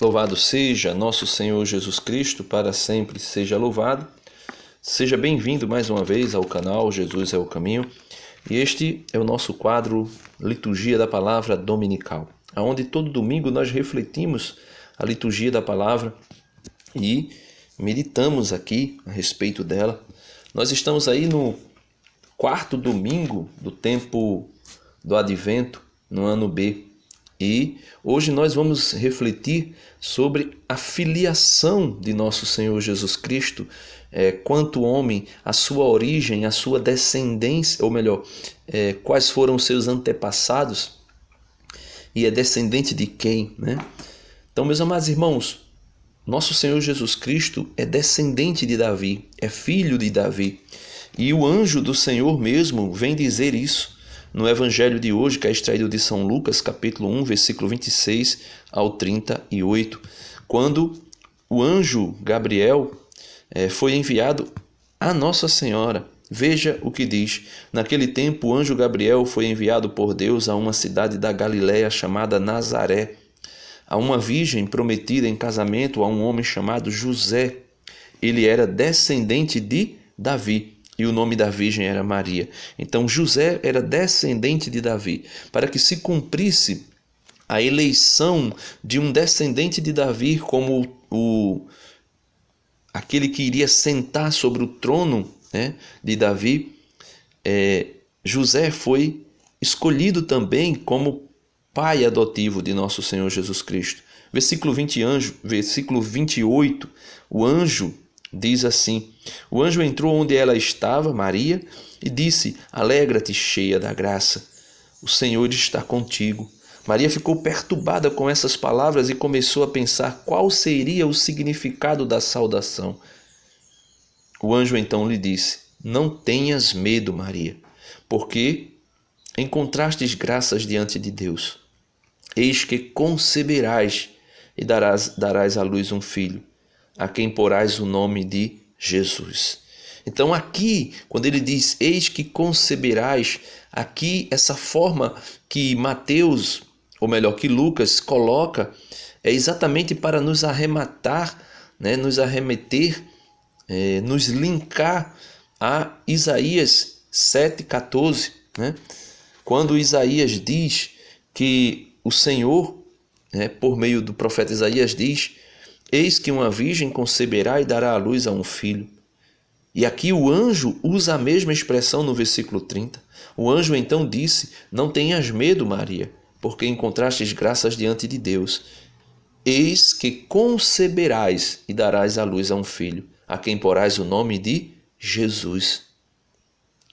Louvado seja nosso Senhor Jesus Cristo, para sempre seja louvado. Seja bem-vindo mais uma vez ao canal Jesus é o Caminho. E este é o nosso quadro Liturgia da Palavra Dominical, onde todo domingo nós refletimos a liturgia da palavra e meditamos aqui a respeito dela. Nós estamos aí no quarto domingo do tempo do advento, no ano B, e hoje nós vamos refletir sobre a filiação de nosso Senhor Jesus Cristo, é, quanto homem, a sua origem, a sua descendência, ou melhor, é, quais foram seus antepassados e é descendente de quem, né? Então, meus amados irmãos, nosso Senhor Jesus Cristo é descendente de Davi, é filho de Davi. E o anjo do Senhor mesmo vem dizer isso no Evangelho de hoje, que é extraído de São Lucas, capítulo 1, versículo 26 ao 38, quando o anjo Gabriel eh, foi enviado a Nossa Senhora. Veja o que diz. Naquele tempo, o anjo Gabriel foi enviado por Deus a uma cidade da Galiléia chamada Nazaré, a uma virgem prometida em casamento a um homem chamado José. Ele era descendente de Davi e o nome da virgem era Maria. Então José era descendente de Davi, para que se cumprisse a eleição de um descendente de Davi como o aquele que iria sentar sobre o trono né, de Davi, é, José foi escolhido também como pai adotivo de nosso Senhor Jesus Cristo. Versículo 20, anjo, versículo 28, o anjo Diz assim: O anjo entrou onde ela estava, Maria, e disse: Alegra-te, cheia da graça. O Senhor está contigo. Maria ficou perturbada com essas palavras e começou a pensar qual seria o significado da saudação. O anjo então lhe disse: Não tenhas medo, Maria, porque encontrastes graças diante de Deus. Eis que conceberás e darás, darás à luz um filho a quem porás o nome de Jesus. Então, aqui, quando ele diz: Eis que conceberás, aqui, essa forma que Mateus, ou melhor, que Lucas coloca, é exatamente para nos arrematar, né, nos arremeter, é, nos linkar a Isaías 7,14, né, quando Isaías diz que o Senhor, né, por meio do profeta Isaías, diz Eis que uma virgem conceberá e dará à luz a um filho. E aqui o anjo usa a mesma expressão no versículo 30. O anjo então disse: Não tenhas medo, Maria, porque encontrastes graças diante de Deus. Eis que conceberás e darás à luz a um filho, a quem porás o nome de Jesus.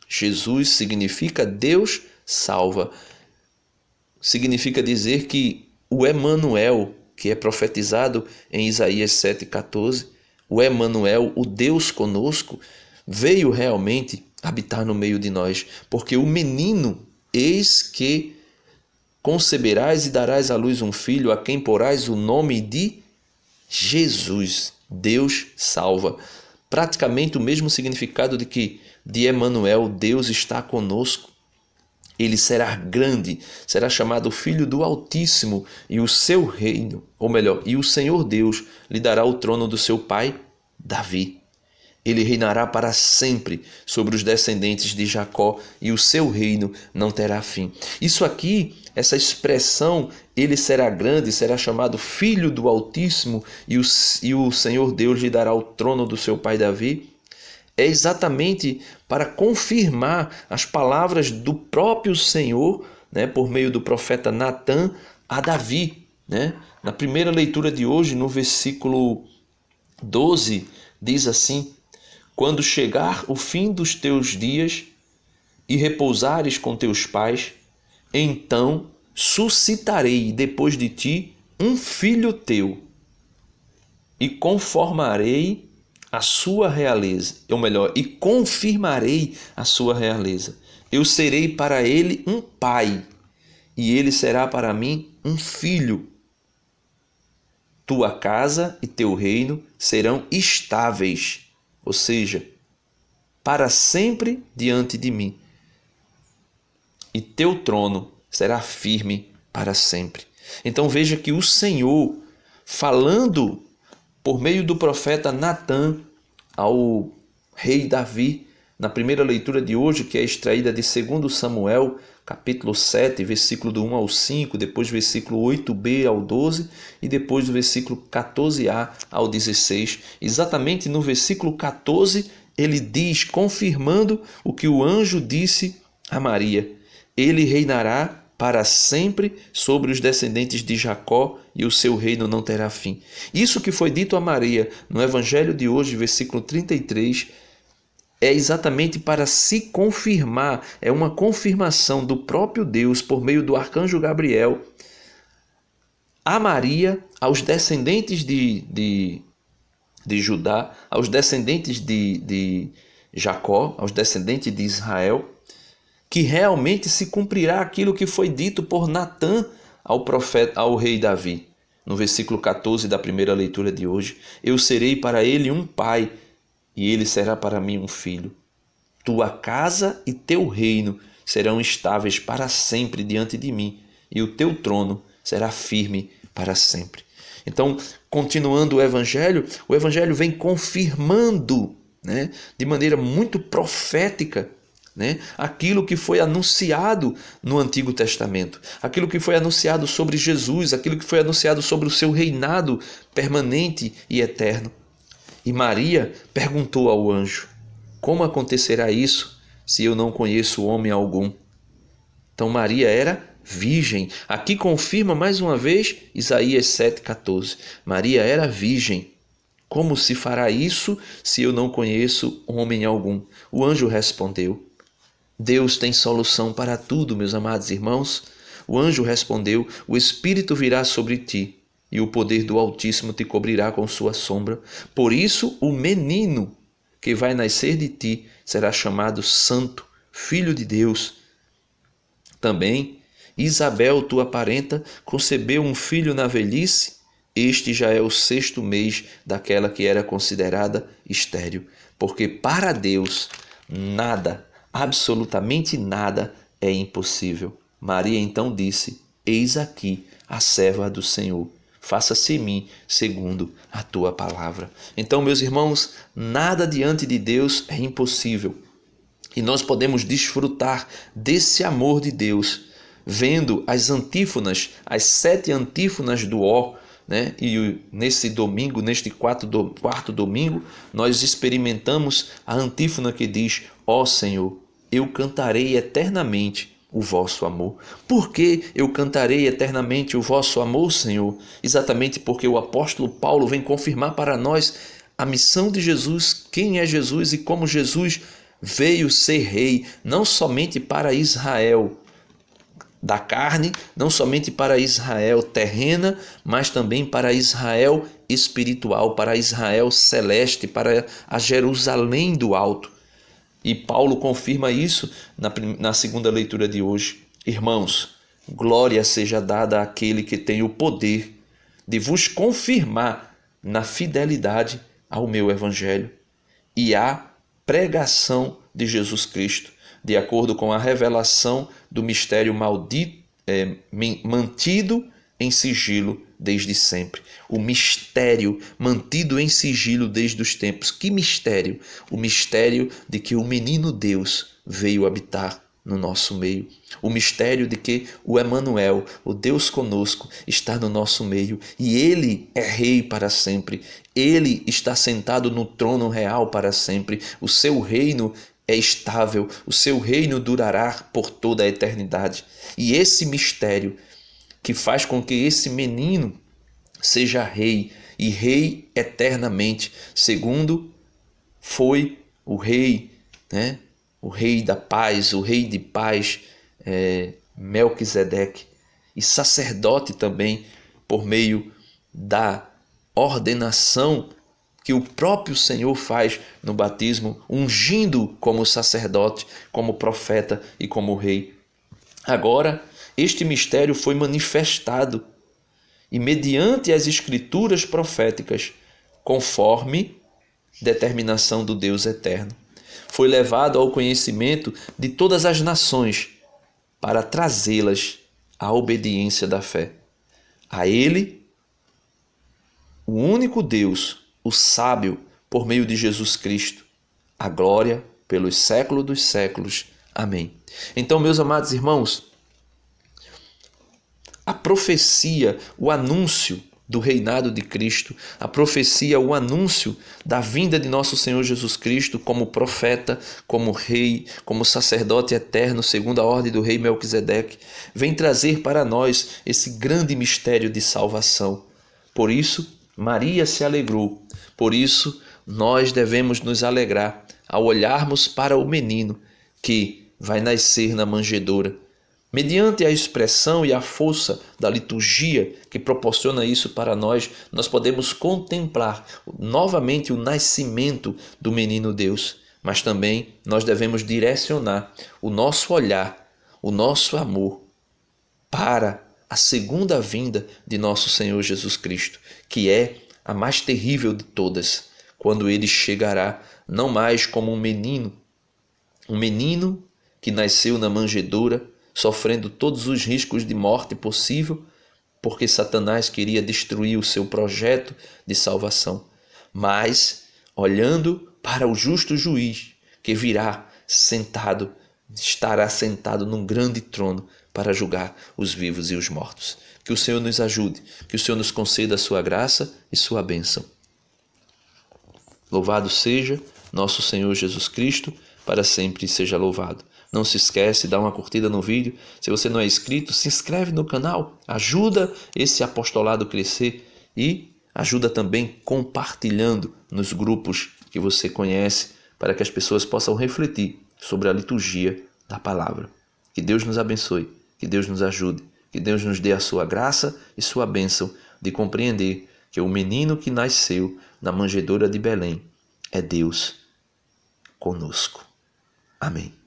Jesus significa Deus salva. Significa dizer que o Emanuel, que é profetizado em Isaías 7,14, o Emanuel, o Deus conosco, veio realmente habitar no meio de nós, porque o menino, eis que conceberás e darás à luz um filho, a quem porás o nome de Jesus, Deus salva. Praticamente o mesmo significado de que de Emanuel, Deus está conosco. Ele será grande, será chamado Filho do Altíssimo, e o seu reino, ou melhor, e o Senhor Deus lhe dará o trono do seu pai, Davi. Ele reinará para sempre sobre os descendentes de Jacó e o seu reino não terá fim. Isso aqui, essa expressão, ele será grande, será chamado Filho do Altíssimo e o, e o Senhor Deus lhe dará o trono do seu pai Davi é exatamente para confirmar as palavras do próprio Senhor, né, por meio do profeta Natã a Davi, né? Na primeira leitura de hoje, no versículo 12, diz assim: Quando chegar o fim dos teus dias e repousares com teus pais, então suscitarei depois de ti um filho teu e conformarei a sua realeza, ou melhor, e confirmarei a sua realeza. Eu serei para ele um pai, e ele será para mim um filho. Tua casa e teu reino serão estáveis, ou seja, para sempre diante de mim. E teu trono será firme para sempre. Então veja que o Senhor, falando por meio do profeta Natan ao rei Davi, na primeira leitura de hoje, que é extraída de 2 Samuel, capítulo 7, versículo do 1 ao 5, depois versículo 8b ao 12 e depois do versículo 14a ao 16. Exatamente no versículo 14, ele diz, confirmando o que o anjo disse a Maria: Ele reinará para sempre sobre os descendentes de Jacó e o seu reino não terá fim. Isso que foi dito a Maria no Evangelho de hoje, versículo 33, é exatamente para se confirmar, é uma confirmação do próprio Deus por meio do arcanjo Gabriel a Maria, aos descendentes de, de, de Judá, aos descendentes de, de Jacó, aos descendentes de Israel que realmente se cumprirá aquilo que foi dito por Natã ao profeta, ao rei Davi. No versículo 14 da primeira leitura de hoje, eu serei para ele um pai e ele será para mim um filho. Tua casa e teu reino serão estáveis para sempre diante de mim, e o teu trono será firme para sempre. Então, continuando o evangelho, o evangelho vem confirmando, né, de maneira muito profética, né? aquilo que foi anunciado no Antigo Testamento, aquilo que foi anunciado sobre Jesus, aquilo que foi anunciado sobre o seu reinado permanente e eterno. E Maria perguntou ao anjo: Como acontecerá isso se eu não conheço homem algum? Então Maria era virgem. Aqui confirma mais uma vez Isaías 7,14. Maria era virgem. Como se fará isso se eu não conheço homem algum? O anjo respondeu: Deus tem solução para tudo, meus amados irmãos. O anjo respondeu: O Espírito virá sobre ti, e o poder do Altíssimo te cobrirá com sua sombra. Por isso, o menino que vai nascer de ti será chamado Santo, Filho de Deus. Também, Isabel, tua parenta, concebeu um filho na velhice. Este já é o sexto mês daquela que era considerada estéril, porque para Deus nada absolutamente nada é impossível. Maria então disse: Eis aqui a serva do Senhor. Faça-se em mim segundo a tua palavra. Então, meus irmãos, nada diante de Deus é impossível. E nós podemos desfrutar desse amor de Deus, vendo as antífonas, as sete antífonas do ó, né? E nesse domingo, neste quarto, do, quarto domingo, nós experimentamos a antífona que diz: Ó Senhor, eu cantarei eternamente o vosso amor. Por que eu cantarei eternamente o vosso amor, Senhor? Exatamente porque o apóstolo Paulo vem confirmar para nós a missão de Jesus, quem é Jesus e como Jesus veio ser rei, não somente para Israel da carne, não somente para Israel terrena, mas também para Israel espiritual, para Israel celeste, para a Jerusalém do alto. E Paulo confirma isso na, na segunda leitura de hoje. Irmãos, glória seja dada àquele que tem o poder de vos confirmar na fidelidade ao meu evangelho e à pregação de Jesus Cristo, de acordo com a revelação do mistério maldito, é, mantido em sigilo desde sempre. O mistério mantido em sigilo desde os tempos. Que mistério? O mistério de que o menino Deus veio habitar no nosso meio. O mistério de que o Emanuel, o Deus conosco, está no nosso meio e ele é rei para sempre. Ele está sentado no trono real para sempre. O seu reino é estável, o seu reino durará por toda a eternidade. E esse mistério que faz com que esse menino seja rei e rei eternamente, segundo foi o rei, né? o rei da paz, o rei de paz, é, Melquisedeque, e sacerdote também por meio da ordenação que o próprio Senhor faz no batismo, ungindo como sacerdote, como profeta e como rei. Agora, este mistério foi manifestado e mediante as escrituras proféticas, conforme determinação do Deus eterno. Foi levado ao conhecimento de todas as nações para trazê-las à obediência da fé. A Ele, o único Deus, o sábio, por meio de Jesus Cristo, a glória pelos séculos dos séculos. Amém. Então, meus amados irmãos, a profecia, o anúncio do reinado de Cristo, a profecia, o anúncio da vinda de nosso Senhor Jesus Cristo como profeta, como rei, como sacerdote eterno, segundo a ordem do rei Melquisedeque, vem trazer para nós esse grande mistério de salvação. Por isso, Maria se alegrou. Por isso, nós devemos nos alegrar ao olharmos para o menino que vai nascer na manjedoura Mediante a expressão e a força da liturgia que proporciona isso para nós, nós podemos contemplar novamente o nascimento do menino Deus, mas também nós devemos direcionar o nosso olhar, o nosso amor para a segunda vinda de nosso Senhor Jesus Cristo, que é a mais terrível de todas, quando ele chegará não mais como um menino, um menino que nasceu na manjedoura sofrendo todos os riscos de morte possível, porque Satanás queria destruir o seu projeto de salvação. Mas, olhando para o justo juiz, que virá sentado, estará sentado num grande trono para julgar os vivos e os mortos. Que o Senhor nos ajude, que o Senhor nos conceda a sua graça e sua bênção. Louvado seja nosso Senhor Jesus Cristo, para sempre seja louvado. Não se esquece, dá uma curtida no vídeo. Se você não é inscrito, se inscreve no canal. Ajuda esse apostolado crescer e ajuda também compartilhando nos grupos que você conhece para que as pessoas possam refletir sobre a liturgia da palavra. Que Deus nos abençoe, que Deus nos ajude, que Deus nos dê a sua graça e sua bênção de compreender que o menino que nasceu na manjedoura de Belém é Deus conosco. Amém.